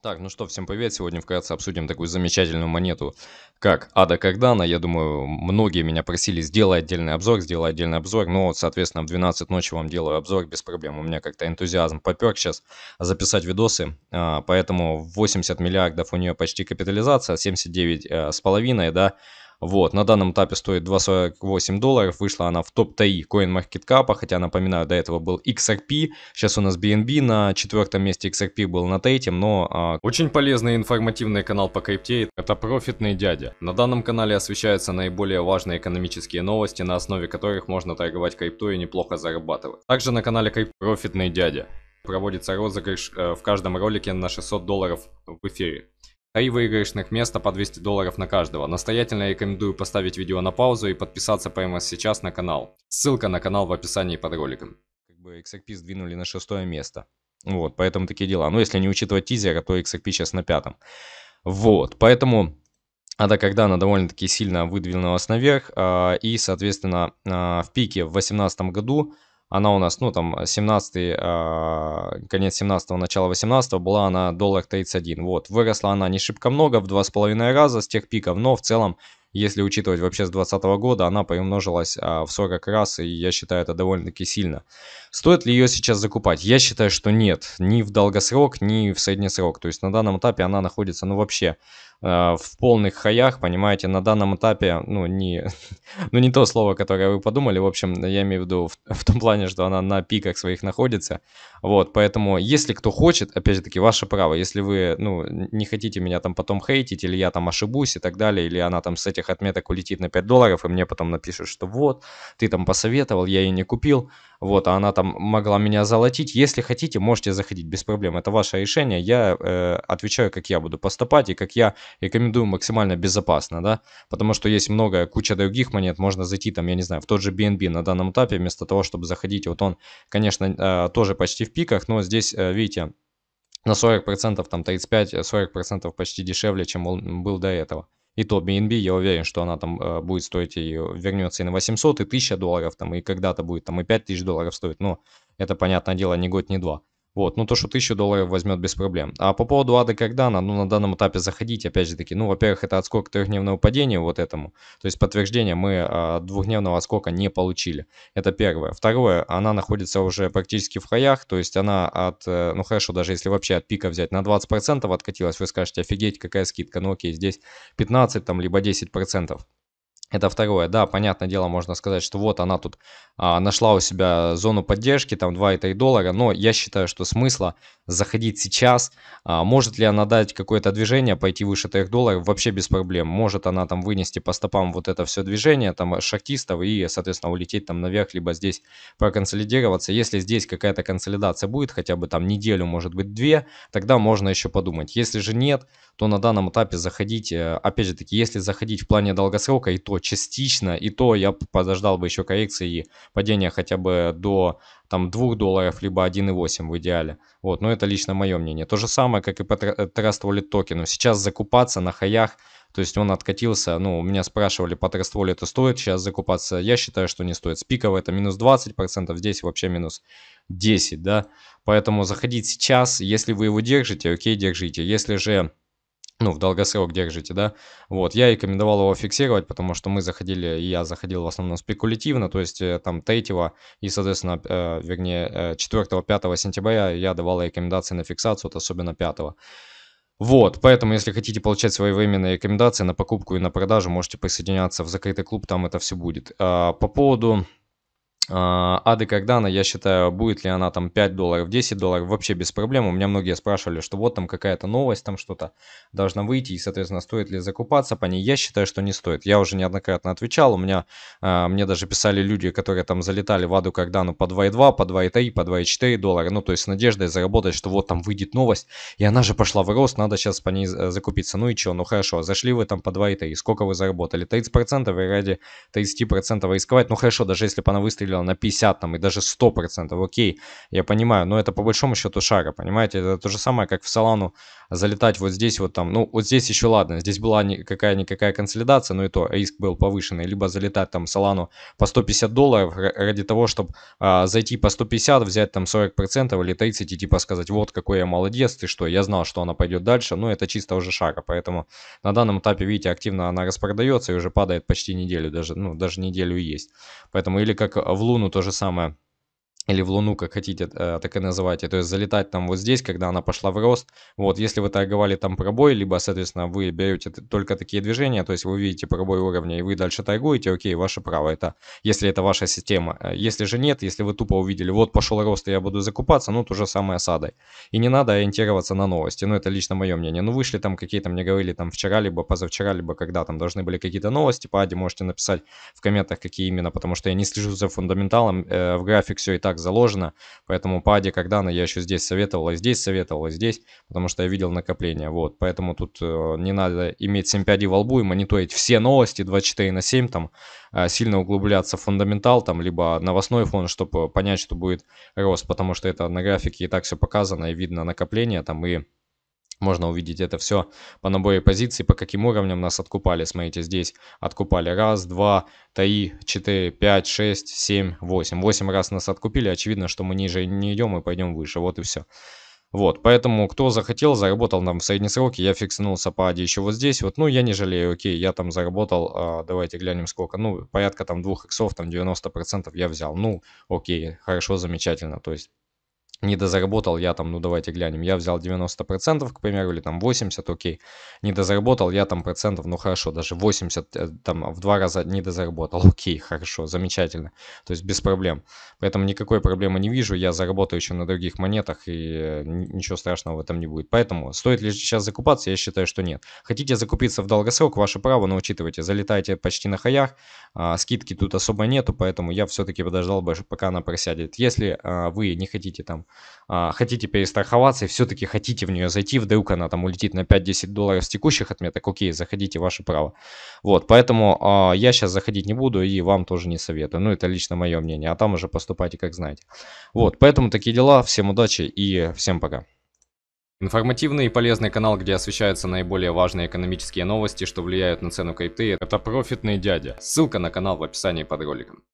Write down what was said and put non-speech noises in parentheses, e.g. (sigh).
Так, ну что, всем привет. Сегодня вкратце обсудим такую замечательную монету, как Ада Кардана. Я думаю, многие меня просили, сделать отдельный обзор, сделай отдельный обзор. Но, соответственно, в 12 ночи вам делаю обзор без проблем. У меня как-то энтузиазм попер сейчас записать видосы. А, поэтому 80 миллиардов у нее почти капитализация, 79 э, с половиной, да. Вот, на данном этапе стоит 2,48 долларов, вышла она в топ-3 CoinMarketCap, хотя, напоминаю, до этого был XRP, сейчас у нас BNB на четвертом месте, XRP был на третьем, но... А... Очень полезный информативный канал по крипте, это профитный дядя. На данном канале освещаются наиболее важные экономические новости, на основе которых можно торговать крипто и неплохо зарабатывать. Также на канале Крипт Профитный дядя проводится розыгрыш э, в каждом ролике на 600 долларов в эфире а и выигрышных места по 200 долларов на каждого. Настоятельно рекомендую поставить видео на паузу и подписаться прямо сейчас на канал. Ссылка на канал в описании под роликом. Как бы XRP сдвинули на шестое место. Вот, поэтому такие дела. Но если не учитывать тизера, то XRP сейчас на пятом. Вот, поэтому А да, когда она довольно-таки сильно выдвинулась наверх. А, и, соответственно, а, в пике в 2018 году она у нас, ну там 17 а, конец 17 начало 18 была она доллар 31. Вот, выросла она не шибко много, в 2,5 раза с тех пиков, но в целом, если учитывать вообще с 2020 года, она приумножилась а, в 40 раз, и я считаю это довольно-таки сильно. Стоит ли ее сейчас закупать? Я считаю, что нет, ни в долгосрок, ни в среднесрок. То есть на данном этапе она находится, ну вообще Э, в полных хаях, понимаете, на данном этапе, ну, не, (laughs) ну, не то слово, которое вы подумали, в общем, я имею в виду в, в том плане, что она на пиках своих находится, вот, поэтому, если кто хочет, опять-таки, же ваше право, если вы, ну, не хотите меня там потом хейтить, или я там ошибусь и так далее, или она там с этих отметок улетит на 5 долларов, и мне потом напишут, что вот, ты там посоветовал, я ее не купил, вот, а она там могла меня золотить. Если хотите, можете заходить без проблем. Это ваше решение. Я э, отвечаю, как я буду поступать и как я рекомендую максимально безопасно, да. Потому что есть много, куча других монет. Можно зайти там, я не знаю, в тот же BNB на данном этапе, вместо того, чтобы заходить. Вот он, конечно, э, тоже почти в пиках, но здесь, э, видите, на 40%, там 35-40% почти дешевле, чем он был до этого и то BNB, я уверен, что она там э, будет стоить и вернется и на 800, и 1000 долларов, там, и когда-то будет там и 5000 долларов стоить, но это, понятное дело, не год, не два. Вот, ну то, что 1000 долларов возьмет без проблем. А по поводу Ады Кардана, ну на данном этапе заходить, опять же таки, ну, во-первых, это отскок трехдневного падения вот этому, то есть подтверждение мы а, двухдневного отскока не получили, это первое. Второе, она находится уже практически в хаях, то есть она от, э, ну хорошо, даже если вообще от пика взять, на 20% откатилась, вы скажете, офигеть, какая скидка, ну окей, здесь 15 там, либо 10%. Это второе. Да, понятное дело, можно сказать, что вот она тут а, нашла у себя зону поддержки, там 2,3 доллара, но я считаю, что смысла заходить сейчас, а, может ли она дать какое-то движение, пойти выше 3 долларов, вообще без проблем. Может она там вынести по стопам вот это все движение, там шахтистов и, соответственно, улететь там наверх, либо здесь проконсолидироваться. Если здесь какая-то консолидация будет, хотя бы там неделю, может быть, две, тогда можно еще подумать. Если же нет, то на данном этапе заходить, э, опять же таки, если заходить в плане долгосрока и то частично, и то я подождал бы еще коррекции и падения хотя бы до там 2 долларов, либо 1,8 в идеале. Вот, но это лично мое мнение. То же самое, как и по Trust Wallet токену. Сейчас закупаться на хаях, то есть он откатился, ну, у меня спрашивали, по Trust Wallet стоит сейчас закупаться? Я считаю, что не стоит. С пиков это минус 20%, здесь вообще минус 10, да. Поэтому заходить сейчас, если вы его держите, окей, держите. Если же ну, в долгосрок держите, да. Вот, я рекомендовал его фиксировать, потому что мы заходили, я заходил в основном спекулятивно, то есть э, там 3 и, соответственно, э, вернее, 4-5 э, сентября я давал рекомендации на фиксацию, вот особенно 5 вот, поэтому, если хотите получать своевременные рекомендации на покупку и на продажу, можете присоединяться в закрытый клуб, там это все будет. А, по поводу а, ады Кардана, я считаю, будет ли она там 5 долларов, 10 долларов, вообще без проблем. У меня многие спрашивали, что вот там какая-то новость, там что-то должна выйти, и, соответственно, стоит ли закупаться по ней. Я считаю, что не стоит. Я уже неоднократно отвечал, у меня, а, мне даже писали люди, которые там залетали в Аду Кардану по 2,2, по 2,3, по 2,4 доллара, ну, то есть с надеждой заработать, что вот там выйдет новость, и она же пошла в рост, надо сейчас по ней э, закупиться. Ну и что, ну хорошо, зашли вы там по 2,3, сколько вы заработали? 30% и ради 30% рисковать, ну хорошо, даже если бы она выстрелила выиграл на 50 там, и даже 100%, окей, я понимаю, но это по большому счету шага, понимаете? Это то же самое, как в Солану залетать вот здесь вот там, ну вот здесь еще ладно, здесь была какая-никакая консолидация, но и то риск был повышенный, либо залетать там Солану по 150 долларов ради того, чтобы а, зайти по 150, взять там 40% или 30 и типа сказать, вот какой я молодец, ты что, я знал, что она пойдет дальше, но ну, это чисто уже шага, поэтому на данном этапе, видите, активно она распродается и уже падает почти неделю, даже, ну, даже неделю есть. Поэтому или как в луну то же самое или в Луну, как хотите, э, так и называйте. То есть залетать там вот здесь, когда она пошла в рост. Вот, если вы торговали там пробой, либо, соответственно, вы берете только такие движения, то есть вы видите пробой уровня, и вы дальше торгуете, окей, ваше право, это если это ваша система. Э, если же нет, если вы тупо увидели, вот пошел рост, и я буду закупаться, ну, то же самое с адой. И не надо ориентироваться на новости, ну, это лично мое мнение. Ну, вышли там какие-то, мне говорили там вчера, либо позавчера, либо когда там должны были какие-то новости по аде, можете написать в комментах, какие именно, потому что я не слежу за фундаменталом, э, в график все и так так заложено. Поэтому по AD Кагдана я еще здесь советовал, и здесь советовал, и здесь, потому что я видел накопление. Вот, поэтому тут э, не надо иметь 7 пядей во лбу и мониторить все новости 24 на 7, там а сильно углубляться в фундаментал, там, либо новостной фон, чтобы э, понять, что будет рост, потому что это на графике и так все показано, и видно накопление, там, и можно увидеть это все по наборе позиций, по каким уровням нас откупали. Смотрите, здесь откупали раз, два, три, четыре, пять, шесть, семь, восемь. Восемь раз нас откупили, очевидно, что мы ниже не идем и пойдем выше. Вот и все. Вот, поэтому кто захотел, заработал нам в среднесроке. Я фиксировался по аде еще вот здесь. Вот, ну, я не жалею, окей, я там заработал, а, давайте глянем сколько. Ну, порядка там двух иксов, там 90% я взял. Ну, окей, хорошо, замечательно. То есть не дозаработал я там, ну давайте глянем, я взял 90%, к примеру, или там 80, окей, не дозаработал я там процентов, ну хорошо, даже 80 э, там в два раза не дозаработал, (laughs) окей, хорошо, замечательно, то есть без проблем. Поэтому никакой проблемы не вижу, я заработаю еще на других монетах и э, ничего страшного в этом не будет. Поэтому стоит ли сейчас закупаться, я считаю, что нет. Хотите закупиться в долгосрок, ваше право, но учитывайте, залетайте почти на хаях, а, скидки тут особо нету, поэтому я все-таки подождал бы, пока она просядет. Если а, вы не хотите там а, хотите перестраховаться и все-таки хотите в нее зайти, вдруг она там улетит на 5-10 долларов с текущих отметок, окей, заходите, ваше право. Вот, поэтому а, я сейчас заходить не буду и вам тоже не советую. Ну, это лично мое мнение, а там уже поступайте, как знаете. Вот, поэтому такие дела, всем удачи и всем пока. Информативный и полезный канал, где освещаются наиболее важные экономические новости, что влияют на цену крипты, это профитный дядя. Ссылка на канал в описании под роликом.